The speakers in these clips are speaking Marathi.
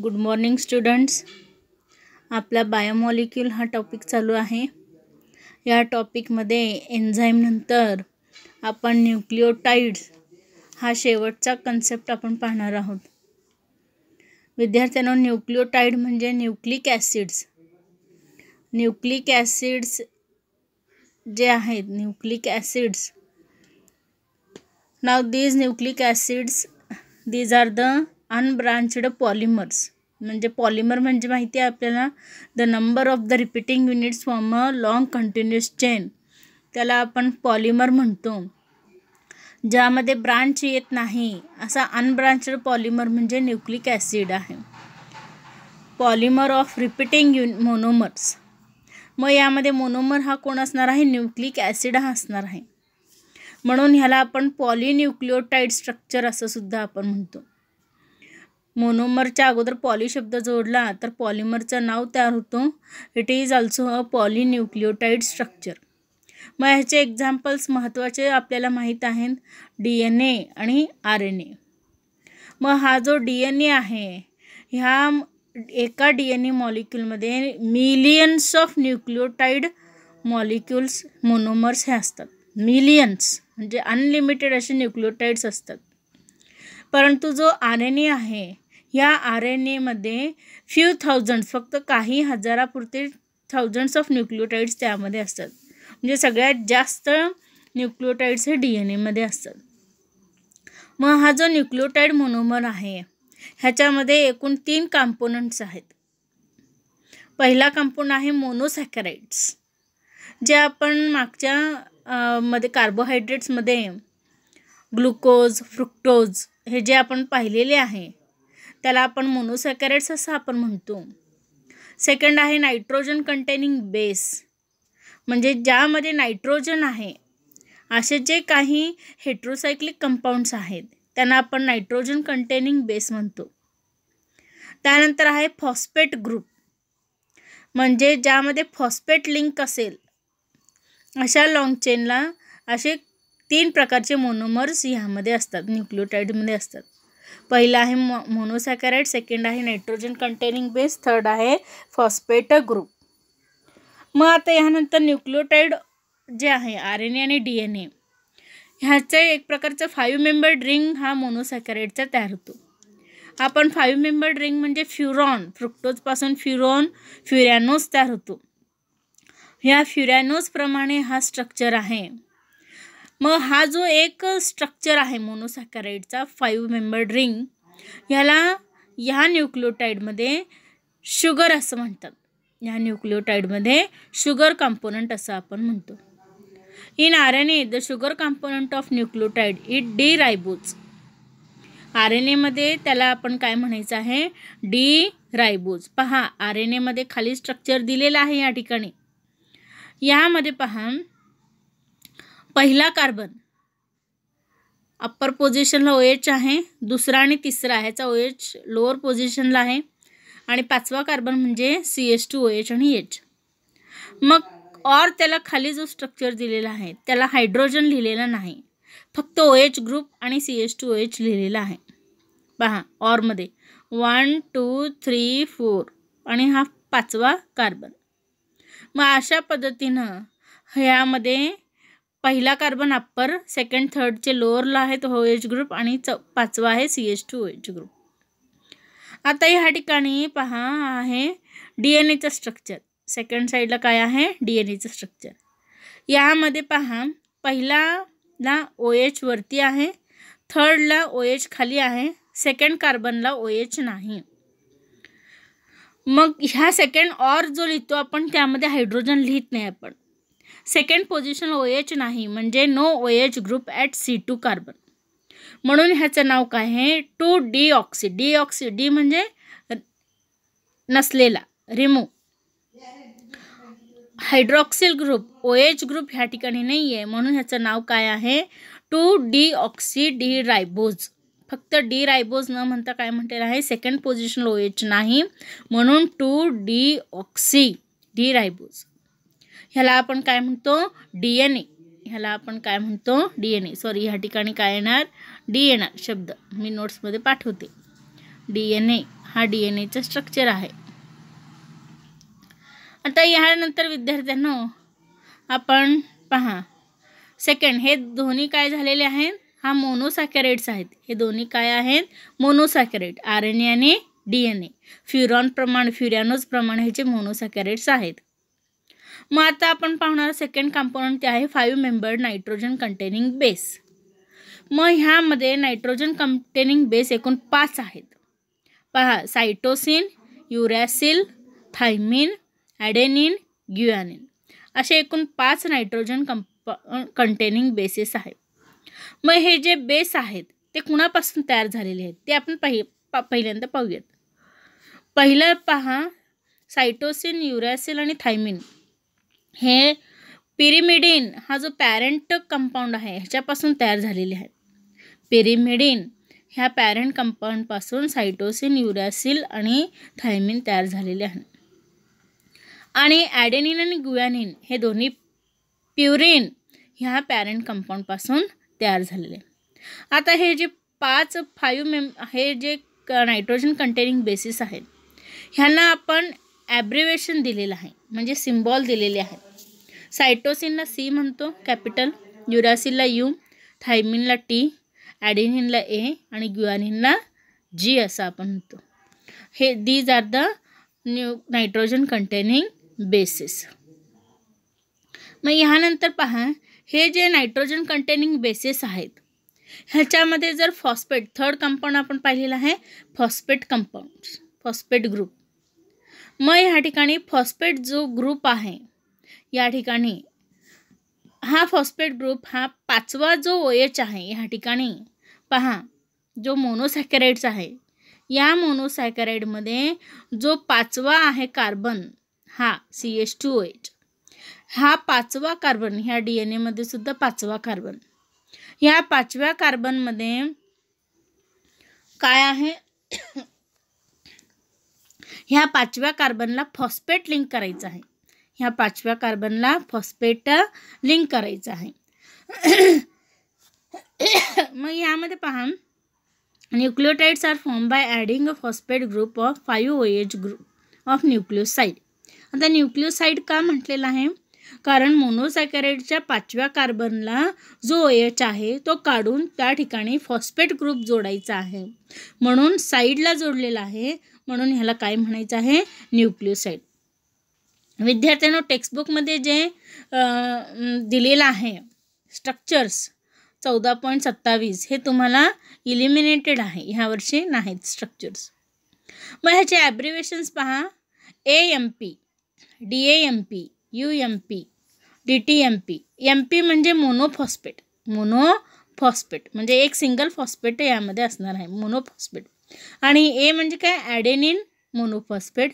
गुड मॉर्निंग स्टुडंट्स आपला बायोमॉलिक्यूल हा टॉपिक चालू आहे या टॉपिकमध्ये एन्झाईमनंतर आपण न्यूक्लिओटाईड्स हा शेवटचा कन्सेप्ट आपण पाहणार आहोत विद्यार्थ्यांना न्यूक्लिओटाईड म्हणजे न्यूक्लिक ॲसिड्स न्यूक्लिक ॲसिड्स जे आहेत न्यूक्लिक ॲसिड्स नाव these nucleic acids these are the unbranched polymers म्हणजे पॉलिमर म्हणजे माहिती आहे आपल्याला the number of the repeating units form a long continuous chain त्याला आपण पॉलिमर म्हणतो ज्यामध्ये ब्रांच येत नाही असा अनब्रांचड पॉलिमर म्हणजे न्यूक्लिक ॲसिड आहे पॉलिमर ऑफ रिपीटिंग युन मोनोमर्स मग यामध्ये मोनोमर हा कोण असणार आहे न्यूक्लिक ॲसिड हा असणार आहे म्हणून ह्याला आपण पॉलिन्युक्लिओटाईड स्ट्रक्चर असं सुद्धा आपण म्हणतो मोनोमरच्या अगोदर पॉली शब्द जोडला तर पॉलिमरचं नाव तयार होतो it is also a polynucleotide structure मग ह्याचे एक्झाम्पल्स महत्त्वाचे आपल्याला माहीत आहेत डी एन ए आणि आर एन ए मग हा जो डी एन ए आहे ह्या एका डी एन ए मॉलिक्यूलमध्ये millions of nucleotide molecules monomers हे असतात मिलियन्स म्हणजे अनलिमिटेड असे न्यूक्लिओटाईड्स असतात परंतु जो आर एन ए आहे ह्या आर एन एमध्ये फ्यू थाउजंड्स फक्त काही हजारापुरते थाउजंड्स ऑफ न्यूक्लिओटाईड्स त्यामध्ये असतात म्हणजे सगळ्यात जास्त न्यूक्लिओटाईड्स हे डी एन एमध्ये असतात मग हा जो न्यूक्लिओटाईड मोनोमर आहे ह्याच्यामध्ये एकूण तीन कॉम्पोनंट्स आहेत पहिला कंपोनंट आहे मोनोसॅकराईड्स जे आपण मागच्या मध्ये कार्बोहायड्रेट्समध्ये ग्लुकोज फ्रुक्टोज हे जे आपण पाहिलेले आहे त्याला आपण मोनोसॅकॅरेट्स असं आपण म्हणतो सेकंड आहे नायट्रोजन कंटेनिंग बेस म्हणजे ज्यामध्ये नायट्रोजन आहे असे जे काही हेट्रोसायक्लिक कंपाऊंड्स आहेत त्यांना आपण नायट्रोजन कंटेनिंग बेस म्हणतो त्यानंतर आहे फॉस्फेट ग्रुप म्हणजे ज्यामध्ये फॉस्फेट लिंक असेल अशा लॉंग चेनला असे तीन प्रकारचे मोनोमर्स ह्यामध्ये असतात न्यूक्लिओटाईडमध्ये असतात पहिला आहे मो मोनोसॅकॅराईड सेकंड आहे नायट्रोजन कंटेनिंग बेस थर्ड आहे फॉस्पेट ग्रुप मग आता ह्यानंतर न्यूक्लिओटाईड जे आहे आर एन ए आणि डी एन ए ह्याचं एक प्रकारचं फाईव्ह मेंबर ड्रिंग हा मोनोसॅकॅराईडचा तयार होतो आपण फाईव्ह मेंबर ड्रिंग म्हणजे फ्युरॉन फ्रुक्टोजपासून फ्युरॉन फ्युरॅनोज तयार होतो ह्या फ्युरॅनोजप्रमाणे हा स्ट्रक्चर आहे मग हा जो एक स्ट्रक्चर आहे मोनोसॅकॅराईडचा फाईव्ह मेंबर रिंग ह्याला ह्या न्यूक्लिओटाईडमध्ये शुगर असं म्हणतात ह्या न्यूक्लिओटाईडमध्ये शुगर कॉम्पोनंट असं आपण म्हणतो in R N A the sugar component of nucleotide it D ribose R N एमध्ये त्याला आपण काय म्हणायचं आहे डी रायबोज पहा आर एन एमध्ये खाली स्ट्रक्चर दिलेलं आहे या ठिकाणी यामध्ये पहा पहिला कार्बन अप्पर पोझिशनला ओ एच आहे दुसरा आणि तिसरा ह्याचा ओ एच लोअर पोझिशनला आहे आणि पाचवा कार्बन म्हणजे C H two O H आणि एच मग और त्याला खाली जो स्ट्रक्चर दिलेला आहे त्याला हायड्रोजन लिहिलेला नाही फक्त ओ एच ग्रुप आणि C H two O H लिहिलेला आहे पहा ऑरमध्ये वन टू थ्री फोर आणि हा पाचवा कार्बन मग अशा पद्धतीनं ह्यामध्ये पहिला कार्बन अप्पर सेकंड थर्डचे लोअरला आहे तो हो एच ग्रुप आणि च पाचवा आहे C H two H group आता ह्या ठिकाणी पहा आहे डी एन एचं स्ट्रक्चर सेकंड साईडला काय आहे डी एन एचं स्ट्रक्चर यामध्ये पहा ना ओ एच वरती आहे थर्डला ओ एच खाली आहे सेकंड कार्बनला ओ एच नाही मग ह्या सेकंड ऑर जो लिहितो आपण त्यामध्ये हायड्रोजन लिहित नाही आपण सेकंड पोझिशन ओ एच नाही म्हणजे no O H group at C two carbon म्हणून ह्याचं नाव काय आहे two deoxy deoxy D म्हणजे नसलेला remove hydroxyl group O H group ह्या ठिकाणी नाही आहे म्हणून ह्याचं नाव काय आहे two deoxy D ribose फक्त डी रायबोज न म्हणता काय म्हटलेलं आहे सेकंड पोझिशन ओ एच नाही म्हणून two deoxy D ribose ह्याला आपण काय म्हणतो डी एन ए ह्याला आपण काय म्हणतो डी एन ए सॉरी ह्या ठिकाणी काय येणार डी एन आर शब्द मी नोट्समध्ये पाठवते डी एन ए हा डी एन एचं स्ट्रक्चर आहे आता ह्यानंतर विद्यार्थ्यांनो आपण पहा सेकंड हे दोन्ही काय झालेले आहेत हा मोनोसॅकॅरेट्स आहेत हे दोन्ही काय आहेत मोनोसॅकॅरेट आर एन ए आणि डी एन ए फ्युरॉन प्रमाण फ्युरॅनोज प्रमाण ह्याचे मोनोसॅकॅरेट्स आहेत मग आता आपण पाहणार सेकंड कंपोनंट ते आहे five membered nitrogen containing base मग ह्यामध्ये नायट्रोजन कंटेनिंग बेस एकूण पाच आहेत पहा सायटोसिन युरॅसिल थायमिन ॲडेनिन ग्युआनिन असे एकूण पाच नायट्रोजन कंप कंटेनिंग बेसेस आहेत मग हे जे बेस आहेत ते कुणापासून तयार झालेले आहेत ते आपण पहि पा पहिल्यांदा पाहूयात पहिलं पहा सायटोसिन युरॅसिल आणि थायमिन हे पिरिमिडिन हा जो पॅरेंट कंपाऊंड आहे ह्याच्यापासून तयार झालेले आहे पिरिमिडिन ह्या पॅरेंट कंपाऊंडपासून सायटोसिन युरॅसिल आणि थायमिन तयार झालेले आहे आणि ॲडेनिन आणि गुयानिन हे दोन्ही प्युरिन ह्या पॅरेंट कंपाऊंडपासून तयार झालेले आता हे जे पाच फायू मेम हे जे नायट्रोजन कंटेनिंग बेसिस आहेत ह्यांना आपण ॲब्रिवेशन दिलेलं आहे म्हणजे सिम्बॉल दिलेले आहेत सायटोसिनला सी म्हणतो कॅपिटल युरासिनला यू थायमिनला टी ॲडिनिनला ए आणि ग्युआनिनला जी असं आपण म्हणतो हे these are the new nitrogen containing bases मग ह्यानंतर पहा हे जे नायट्रोजन कंटेनिंग बेसिस आहेत ह्याच्यामध्ये जर फॉस्फेट थर्ड कंपाऊंड आपण पाहिलेलं आहे फॉस्फेट कंपाऊंड फॉस्फेट ग्रुप मग ह्या ठिकाणी फॉस्फेट जो ग्रुप आहे या ठिकाणी हा फॉस्फेट ग्रुप हा पाचवा जो ओ एच आहे ह्या ठिकाणी पहा जो मोनोसॅकराइड्स आहे या मोनोसॅकराईडमध्ये जो पाचवा आहे कार्बन हा C H two O H हा पाचवा कार्बन ह्या डी एन एमध्ये सुद्धा पाचवा कार्बन ह्या पाचव्या कार्बनमध्ये काय आहे ह्या पाचव्या कार्बनला फॉस्पेट लिंक करायचं आहे ह्या पाचव्या कार्बनला फॉस्पेट लिंक करायचं आहे मग ह्यामध्ये पहा nucleotides are form by adding a phosphate group of five O H group of nucleoside आता न्यूक्लिओसाईड का म्हटलेलं आहे कारण मोनोसॅकॅरेटच्या पाचव्या कार्बनला जो ओ एच आहे तो काढून त्या ठिकाणी फॉस्फेट ग्रुप जोडायचा आहे म्हणून साईडला जोडलेला आहे म्हणून ह्याला काय म्हणायचं आहे न्यूक्लिओसाईड विद्यार्थ्यांनो टेक्स्टबुकमध्ये जे दिलेलं आहे स्ट्रक्चर्स चौदा पॉईंट सत्तावीस हे तुम्हाला इलिमिनेटेड आहे ह्या वर्षी नाहीत स्ट्रक्चर्स मग ह्याचे ॲब्रिवेशन्स पहा A M P D A M P U M P D T M P M P म्हणजे मोनोफॉस्पेट मोनोफॉस्पेट म्हणजे एक सिंगल फॉस्पेट यामध्ये असणार आहे मोनोफॉस्पेट आणि ए म्हणजे काय ॲडेनिन मोनोफॉस्पेट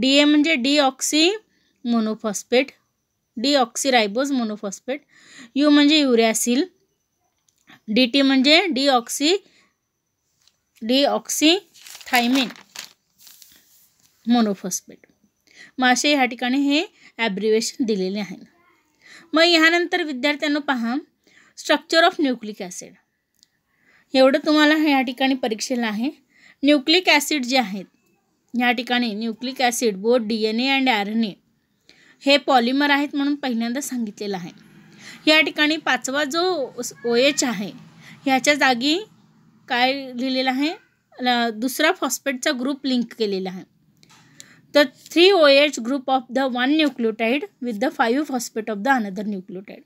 डी ए म्हणजे deoxy monophosphate deoxyribose monophosphate U म्हणजे युरॅसिल डी टी म्हणजे deoxy deoxy thymine monophosphate मासे ह्या ठिकाणी हे ॲब्रिवेशन दिलेले आहे मग ह्यानंतर विद्यार्थ्यांना पहा स्ट्रक्चर ऑफ न्यूक्लिक ॲसिड एवढं तुम्हाला ह्या ठिकाणी परीक्षेला आहे न्यूक्लिक ॲसिड जे आहेत ह्या ठिकाणी nucleic acid both D N A and R N A हे पॉलिमर आहेत म्हणून पहिल्यांदा सांगितलेलं आहे या ठिकाणी पाचवा जो ओ एच आहे ह्याच्या जागी काय लिहिलेलं आहे दुसरा फॉस्फेटचा ग्रुप लिंक केलेला आहे three O H group of the one nucleotide with the five phosphate of the another nucleotide.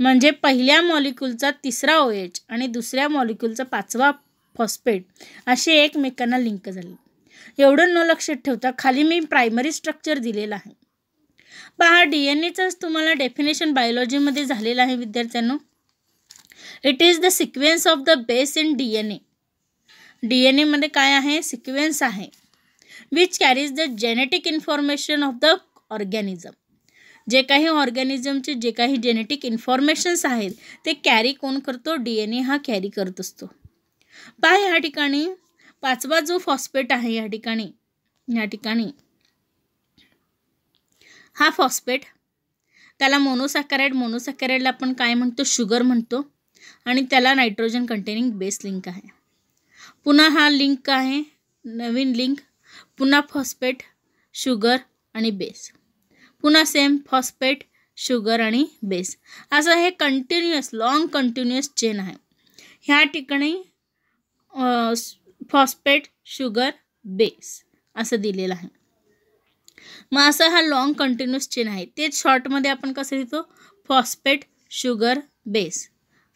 म्हणजे पहिल्या मॉलिक्यूलचा तिसरा ओ एच आणि दुसऱ्या मॉलिक्यूलचा पाचवा फॉस्फेट असे एकमेकांना लिंक झाले एवढं न लक्षात ठेवता खाली मी प्रायमरी स्ट्रक्चर दिलेलं आहे पहा डी एन एचंच तुम्हाला डेफिनेशन बायोलॉजीमध्ये झालेलं आहे विद्यार्थ्यांना it is the sequence of the base in D N A D N एमध्ये काय आहे सिक्वेन्स आहे which carries the genetic information of the organism जे काही ऑर्गॅनिझमचे जे काही जेनेटिक इन्फॉर्मेशन्स आहेत ते कॅरी कोण करतो डी एन ए हा कॅरी करत असतो पहा ह्या ठिकाणी पाचवा जो फॉस्पेट आहे या ठिकाणी या ठिकाणी हा फॉस्पेट त्याला मोनोसॅकराईड मोनोसॅकरेडला आपण काय म्हणतो शुगर म्हणतो आणि त्याला नायट्रोजन कंटेनिंग बेस लिंक आहे पुन्हा हा लिंक आहे नवीन लिंक पुन्हा फॉस्फेट शुगर आणि बेस पुन्हा सेम फॉस्फेट शुगर आणि बेस असं हे कंटिन्युअस लाँग कंटिन्युअस चेन आहे ह्या ठिकाणी फॉस्फेट शुगर बेस असं दिलेलं आहे मग असं हा लाँग कंटिन्युअस चेन आहे तेच शॉर्टमध्ये आपण कसं लिहितो phosphate sugar base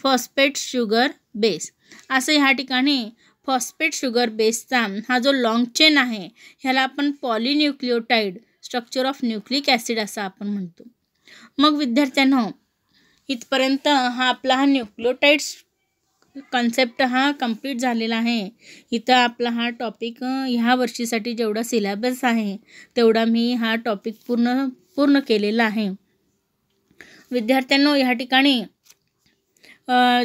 phosphate sugar base असं ह्या ठिकाणी फॉस्फेट शुगर बेसचा हा जो लाँग चेन आहे ह्याला आपण polynucleotide structure of nucleic acid असं आपण म्हणतो मग विद्यार्थ्यांनो इथपर्यंत हा आपला हा न्यूक्लिओटाईड्स कॉन्सेप्ट हा कंप्लीट झालेला आहे इथं आपला हा टॉपिक ह्या वर्षीसाठी जेवढा सिलेबस आहे तेवढा मी हा टॉपिक पूर्ण पूर्ण केलेला आहे विद्यार्थ्यांनो ह्या ठिकाणी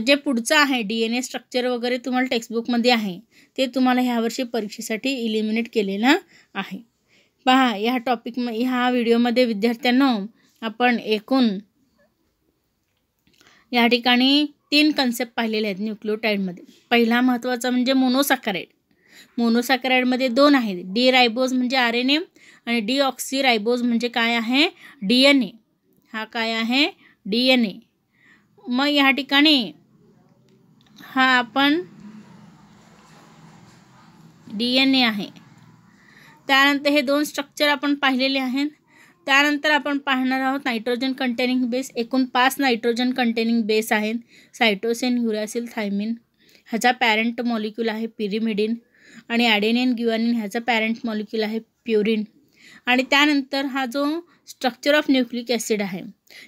जे पुढचं आहे डी एन ए स्ट्रक्चर वगैरे तुम्हाला टेक्स्टबुकमध्ये आहे ते तुम्हाला ह्या वर्षी परीक्षेसाठी इलिमिनेट केलेलं आहे पहा ह्या टॉपिक ह्या व्हिडिओमध्ये विद्यार्थ्यांना आपण एकूण या ठिकाणी तीन कन्सेप्ट पाहिलेले आहेत न्यूक्लिओटाईडमध्ये पहिला महत्त्वाचा म्हणजे मोनोसाकाराईड मोनोसाकाराईडमध्ये दोन आहेत डी रायबोज म्हणजे आर एन एम आणि डी ऑक्सी रायबोज म्हणजे काय आहे डी एन ए हा काय आहे डी एन ए मग या ठिकाणी हा आपण डी एन ए आहे त्यानंतर हे दोन स्ट्रक्चर आपण पाहिलेले आहेत त्यानंतर आपण पाहणार आहोत नायट्रोजन कंटेनिंग बेस एकूण पाच नायट्रोजन कंटेनिंग बेस आहेत सायटोसेन युरासिल थायमिन ह्याचा पॅरेंट मॉलिक्यूल आहे पिरिमिडिन आणि ॲडेनिन ग्युआनिन ह्याचा पॅरेंट मॉलिक्यूल आहे प्युरिन आणि त्यानंतर हा जो स्ट्रक्चर ऑफ न्यूक्लिक ॲसिड आहे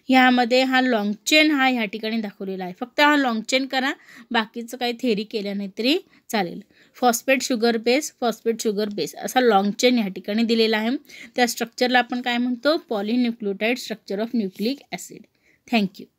ह्यामध्ये हा लाँग चेन हा ह्या ठिकाणी दाखवलेला आहे फक्त हा लाँग चेन करा बाकीचं काही थेरी केल्या नाही तरी चालेल phosphate sugar base phosphate sugar base असा लाँग चेन ह्या ठिकाणी दिलेला आहे त्या स्ट्रक्चरला आपण काय म्हणतो polynucleotide structure of nucleic acid thank you